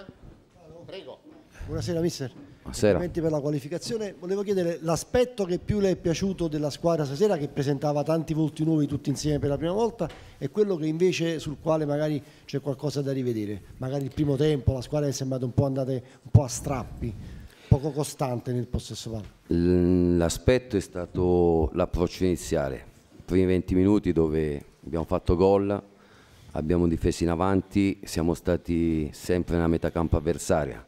Eh. Prego. Buonasera mister. Buonasera. Complimenti per la qualificazione. Volevo chiedere l'aspetto che più le è piaciuto della squadra stasera che presentava tanti volti nuovi tutti insieme per la prima volta e quello che invece sul quale magari c'è qualcosa da rivedere. Magari il primo tempo la squadra è sembrata un po' andata un po' a strappi, poco costante nel possesso palla. L'aspetto è stato l'approccio iniziale. I primi 20 minuti dove abbiamo fatto gol abbiamo difeso in avanti, siamo stati sempre nella metà campo avversaria.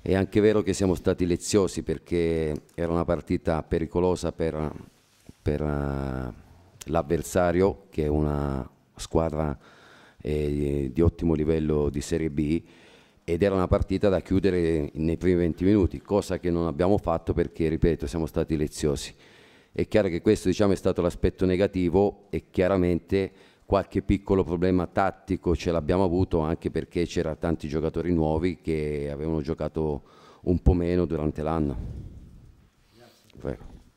È anche vero che siamo stati leziosi perché era una partita pericolosa per, per uh, l'avversario che è una squadra eh, di ottimo livello di Serie B ed era una partita da chiudere nei primi 20 minuti, cosa che non abbiamo fatto perché, ripeto, siamo stati leziosi. È chiaro che questo diciamo, è stato l'aspetto negativo e chiaramente qualche piccolo problema tattico ce l'abbiamo avuto anche perché c'erano tanti giocatori nuovi che avevano giocato un po' meno durante l'anno.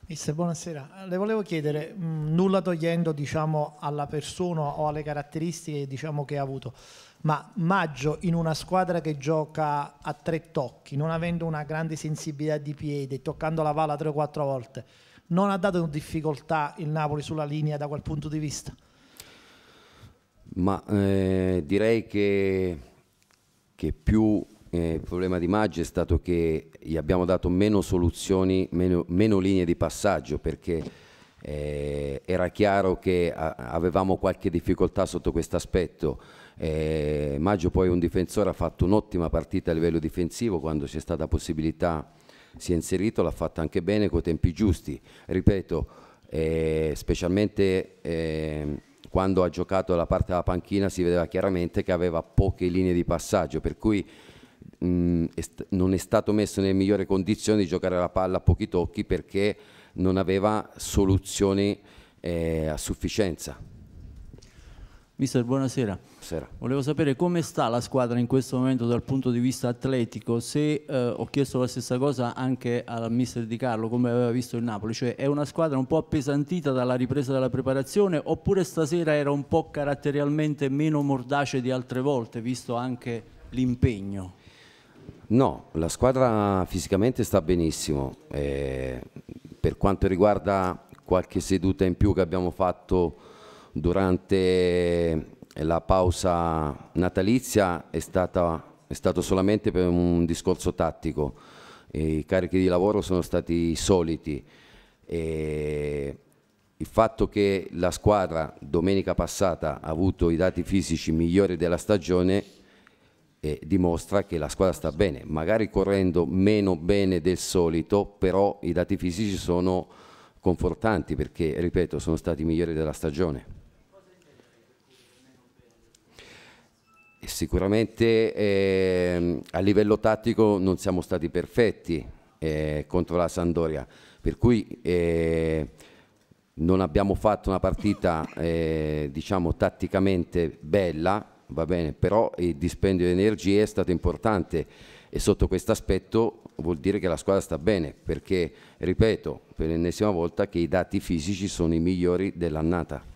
Mister, buonasera. Le volevo chiedere, mh, mm, nulla togliendo diciamo, alla persona o alle caratteristiche diciamo, che ha avuto, ma Maggio in una squadra che gioca a tre tocchi, non avendo una grande sensibilità di piede, toccando la palla tre o quattro volte, non ha dato difficoltà il Napoli sulla linea da quel punto di vista? Ma eh, direi che, che più eh, il problema di Maggio è stato che gli abbiamo dato meno soluzioni, meno, meno linee di passaggio perché eh, era chiaro che a, avevamo qualche difficoltà sotto questo aspetto. Eh, Maggio poi un difensore ha fatto un'ottima partita a livello difensivo quando c'è stata possibilità si è inserito, l'ha fatto anche bene con tempi giusti. Ripeto, eh, specialmente ehm, quando ha giocato la parte della panchina si vedeva chiaramente che aveva poche linee di passaggio, per cui mh, est- non è stato messo nelle migliori condizioni di giocare la palla a pochi tocchi perché non aveva soluzioni eh, a sufficienza. Mister, buonasera. buonasera. Volevo sapere come sta la squadra in questo momento dal punto di vista atletico, se eh, ho chiesto la stessa cosa anche al mister Di Carlo, come aveva visto il Napoli, cioè è una squadra un po' appesantita dalla ripresa della preparazione oppure stasera era un po' caratterialmente meno mordace di altre volte, visto anche l'impegno? No, la squadra fisicamente sta benissimo. Eh, per quanto riguarda qualche seduta in più che abbiamo fatto durante eh, la pausa natalizia è, stata, è stato solamente per un discorso tattico. I carichi di lavoro sono stati soliti. E il fatto che la squadra domenica passata ha avuto i dati fisici migliori della stagione eh, dimostra che la squadra sta bene, magari correndo meno bene del solito, però i dati fisici sono confortanti perché, ripeto, sono stati i migliori della stagione. Sicuramente eh, a livello tattico non siamo stati perfetti eh, contro la Sandoria, per cui eh, non abbiamo fatto una partita eh, diciamo tatticamente bella, va bene, però il dispendio di energie è stato importante e sotto questo aspetto vuol dire che la squadra sta bene perché ripeto per l'ennesima volta che i dati fisici sono i migliori dell'annata.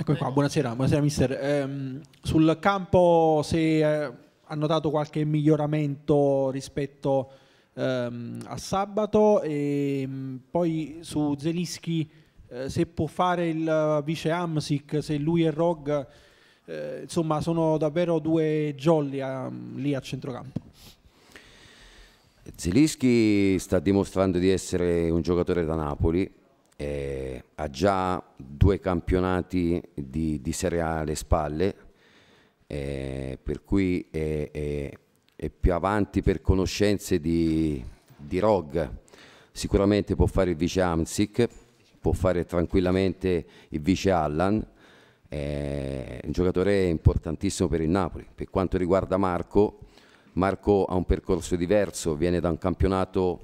Ecco qua, buonasera, buonasera mister. Eh, sul campo se eh, ha notato qualche miglioramento rispetto ehm, a sabato e ehm, poi su Zelischi eh, se può fare il vice Amsic, se lui e Rog, eh, insomma sono davvero due jolly a, ehm, lì a centrocampo. Zelischi sta dimostrando di essere un giocatore da Napoli eh, ha già due campionati di, di Serie A alle spalle, eh, per cui è, è, è, più avanti per conoscenze di, di Rog. Sicuramente può fare il vice Amsic, può fare tranquillamente il vice Allan. Eh, un giocatore importantissimo per il Napoli. Per quanto riguarda Marco, Marco ha un percorso diverso, viene da un campionato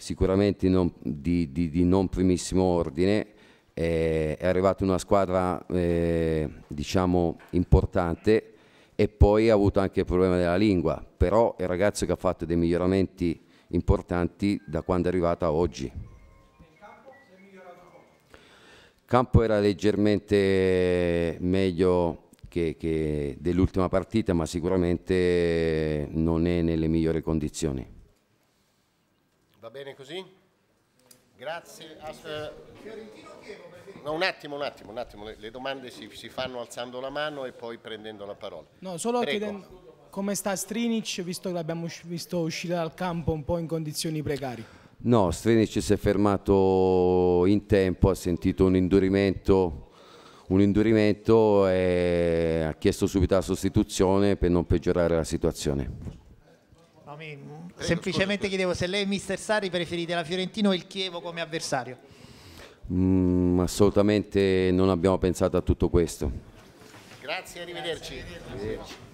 sicuramente non, di, di, di, non primissimo ordine, eh, è arrivata una squadra eh, diciamo importante e poi ha avuto anche il problema della lingua, però è un ragazzo che ha fatto dei miglioramenti importanti da quando è arrivata a oggi. Campo, campo era leggermente meglio che, che dell'ultima partita, ma sicuramente non è nelle migliori condizioni. Va bene così? Grazie. No, un attimo, un attimo, un attimo. Le, domande si, si, fanno alzando la mano e poi prendendo la parola. No, solo Prego. chiedendo come sta Strinic, visto che l'abbiamo visto uscire dal campo un po' in condizioni precarie. No, Strinic si è fermato in tempo, ha sentito un indurimento, un indurimento e ha chiesto subito la sostituzione per non peggiorare la situazione. Prego, Semplicemente scusa. chiedevo se lei, mister Sari, preferite la Fiorentina o il Chievo come avversario? Mm, assolutamente non abbiamo pensato a tutto questo. Grazie, arrivederci. Grazie, arrivederci. arrivederci.